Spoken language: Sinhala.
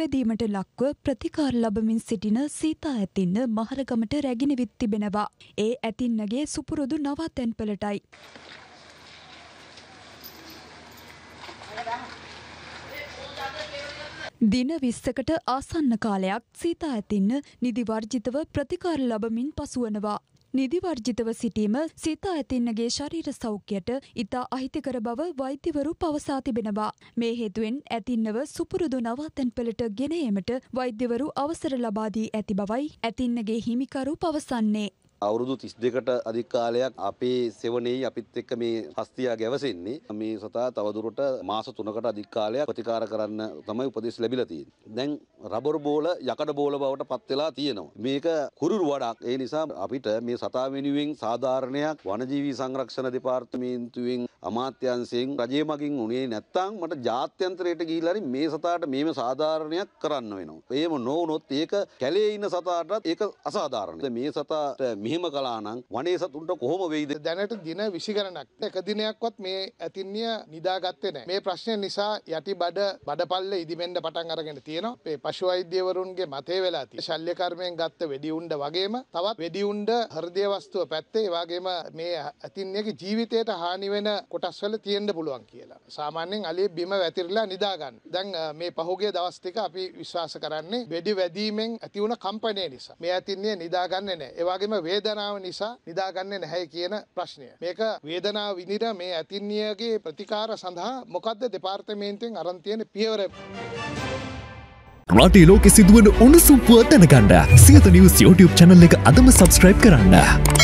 වෙදීමට ලක්ව ප්‍රතිකාර ලබමින් සිටින සීතා ඇතින්න මහරගමට රැගෙනවිත් තිබෙනවා. ඒ ඇතින්නගේ සුපුරුදු නවතැන්පලටයි. දින විස්සකට ආසන්න කාලයක් සීතා ඇතින්න නිදිවර්ජිතව ප්‍රතිකාර ලබමින් පසුවනවා. නිදිවර්ජිතව සිටීම සිත ඇතින්නගේ ශරීර සෞඛ්‍යයට ඉතා අහිතිකර බව වෛද්‍යවරු පවසා තිබෙනවා. මේ හේතුවෙන් ඇතින්නව සුපුරුදු නවාතැන්පලට ගෙන ඒමට වෛද්‍යවරු අවසර ලබා දී ඇති බවයි ඇතින්නගේ හිමිකරු පවසන්නේ. අවුරුදු 32කට අධික කාලයක් අපේ සෙවණේයි අපිත් එක්ක මේ හස්තියා ගැවසෙන්නේ. මේ සතා තවදුරට මාස 3කට අධික කාලයක් ප්‍රතිකාර කරන්න තමයි උපදෙස් ලැබිලා තියෙන්නේ. දැන් රබර් බෝල යකඩ බෝල බවට පත් වෙලා තියෙනවා. මේක කුරුරු වඩක්. ඒ නිසා අපිට මේ සතා වෙනුවෙන් සාධාරණයක් වනජීවී සංරක්ෂණ දෙපාර්තමේන්තුවෙන් අමාත්‍යංශයෙන් රජයේ මගින් උනේ නැත්තම් මට ජාත්‍යන්තරයට ගිහිල්ලා මේ සතාට මේම සාධාරණයක් කරන්න වෙනවා. එහෙම නොවුනොත් ඒක කැලේ ඉන්න සතාටත් ඒක අසාධාරණයි. මේ සතාට මෙහෙම කලානම් වනේසතුන්ට කොහොම වෙයිද දැනට දින විසි ගණනක් එක දිනයක්වත් මේ ඇතින්ය නිදාගත්තේ නෑ මේ ප්‍රශ්නය නිසා යටි බඩ බඩපල්ල ඉදිමෙන්ට පටන් අරගෙන තියෙනවා මේ පශු වෛද්‍යවරුන්ගේ මතේ වෙලා තියෙන ශල්‍යකර්මයෙන් ගත්ත වෙඩි උණ්ඩ වගේම තවත් වෙඩි උණ්ඩ හෘදය වස්තුව පැත්තේ ඒ වගේම මේ ඇතින්යගේ ජීවිතයට හානි වෙන කොටස් වල තියෙන්න පුළුවන් කියලා සාමාන්‍යයෙන් අලිය බිම වැතිරලා නිදා ගන්න දැන් මේ පහුගිය දවස් ටික අපි විශ්වාස කරන්නේ වෙඩි වැදීමෙන් ඇති වුණ කම්පණය නිසා මේ ඇතින්නේ නිදා ගන්නේ නැහැ ඒ වගේම වේදනාව නිසා නිදාගන්නේ නැහැ කියන ප්‍රශ්නය. මේක වේදනාව විඳින මේ ඇතින්නියගේ ප්‍රතිකාර සඳහා මොකද්ද දෙපාර්තමේන්තුවෙන් අරන් තියෙන පියවර? රටේ ලෝකෙ සිදුවන උණුසුම් පුව දැනගන්න සියත නිවුස් YouTube channel එක අදම subscribe කරන්න.